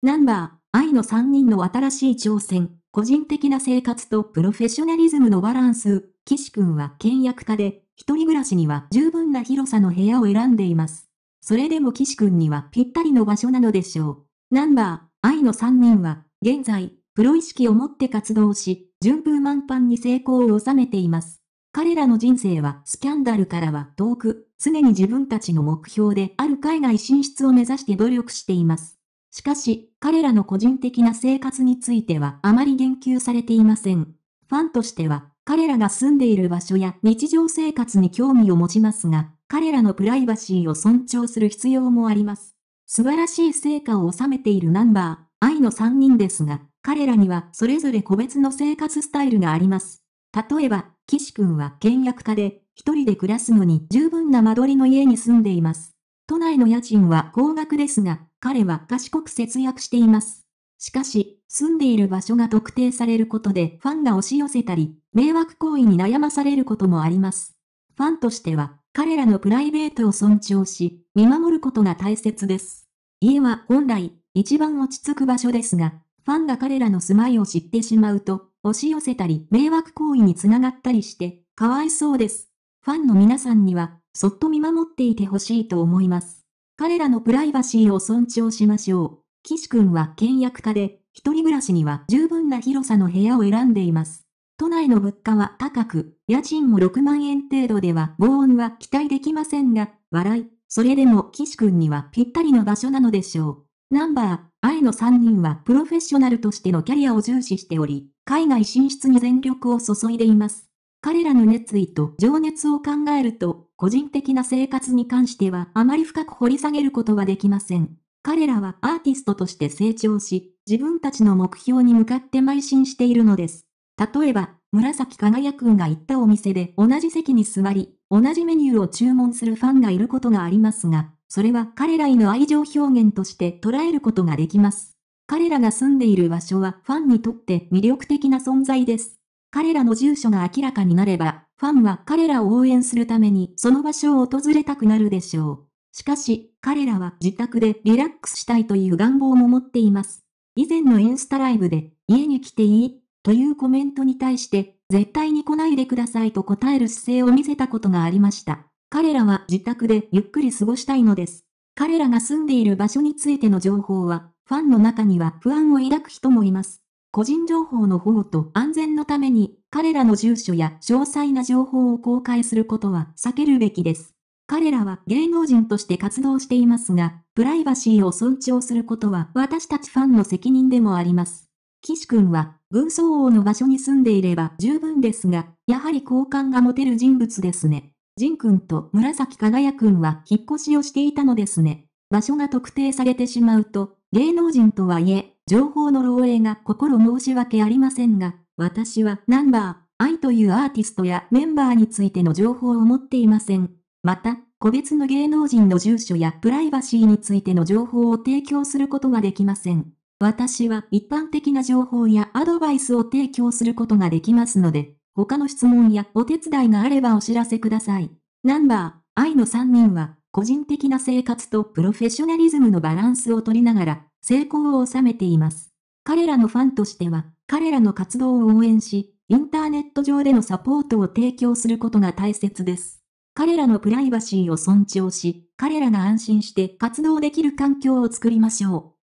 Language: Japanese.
ナンバー、愛の3人の新しい挑戦、個人的な生活とプロフェッショナリズムのバランス、岸くんは倹約家で、一人暮らしには十分な広さの部屋を選んでいます。それでも岸くんにはぴったりの場所なのでしょう。ナンバー、愛の3人は、現在、プロ意識を持って活動し、順風満帆に成功を収めています。彼らの人生はスキャンダルからは遠く、常に自分たちの目標である海外進出を目指して努力しています。しかし、彼らの個人的な生活についてはあまり言及されていません。ファンとしては、彼らが住んでいる場所や日常生活に興味を持ちますが、彼らのプライバシーを尊重する必要もあります。素晴らしい成果を収めているナンバー、愛の3人ですが、彼らにはそれぞれ個別の生活スタイルがあります。例えば、岸君は倹約家で、一人で暮らすのに十分な間取りの家に住んでいます。都内の家賃は高額ですが、彼は賢く節約しています。しかし、住んでいる場所が特定されることでファンが押し寄せたり、迷惑行為に悩まされることもあります。ファンとしては、彼らのプライベートを尊重し、見守ることが大切です。家は本来、一番落ち着く場所ですが、ファンが彼らの住まいを知ってしまうと、押し寄せたり迷惑行為につながったりして、かわいそうです。ファンの皆さんには、そっと見守っていてほしいと思います。彼らのプライバシーを尊重しましょう。岸くんは倹約家で、一人暮らしには十分な広さの部屋を選んでいます。都内の物価は高く、家賃も6万円程度では防音は期待できませんが、笑い。それでも岸くんにはぴったりの場所なのでしょう。ナンバー、愛の3人はプロフェッショナルとしてのキャリアを重視しており、海外進出に全力を注いでいます。彼らの熱意と情熱を考えると、個人的な生活に関してはあまり深く掘り下げることはできません。彼らはアーティストとして成長し、自分たちの目標に向かって邁進しているのです。例えば、紫輝くんが行ったお店で同じ席に座り、同じメニューを注文するファンがいることがありますが、それは彼らへの愛情表現として捉えることができます。彼らが住んでいる場所はファンにとって魅力的な存在です。彼らの住所が明らかになれば、ファンは彼らを応援するためにその場所を訪れたくなるでしょう。しかし、彼らは自宅でリラックスしたいという願望も持っています。以前のインスタライブで、家に来ていいというコメントに対して、絶対に来ないでくださいと答える姿勢を見せたことがありました。彼らは自宅でゆっくり過ごしたいのです。彼らが住んでいる場所についての情報は、ファンの中には不安を抱く人もいます。個人情報の保護と安全のために、彼らの住所や詳細な情報を公開することは避けるべきです。彼らは芸能人として活動していますが、プライバシーを尊重することは私たちファンの責任でもあります。岸君は、軍曹王の場所に住んでいれば十分ですが、やはり好感が持てる人物ですね。仁君と紫輝君は引っ越しをしていたのですね。場所が特定されてしまうと、芸能人とはいえ、情報の漏洩が心申し訳ありませんが、私はナンバー、I というアーティストやメンバーについての情報を持っていません。また、個別の芸能人の住所やプライバシーについての情報を提供することはできません。私は一般的な情報やアドバイスを提供することができますので、他の質問やお手伝いがあればお知らせください。ナンバー、I の3人は、個人的な生活とプロフェッショナリズムのバランスを取りながら、成功を収めています。彼らのファンとしては、彼らの活動を応援し、インターネット上でのサポートを提供することが大切です。彼らのプライバシーを尊重し、彼らが安心して活動できる環境を作りましょう。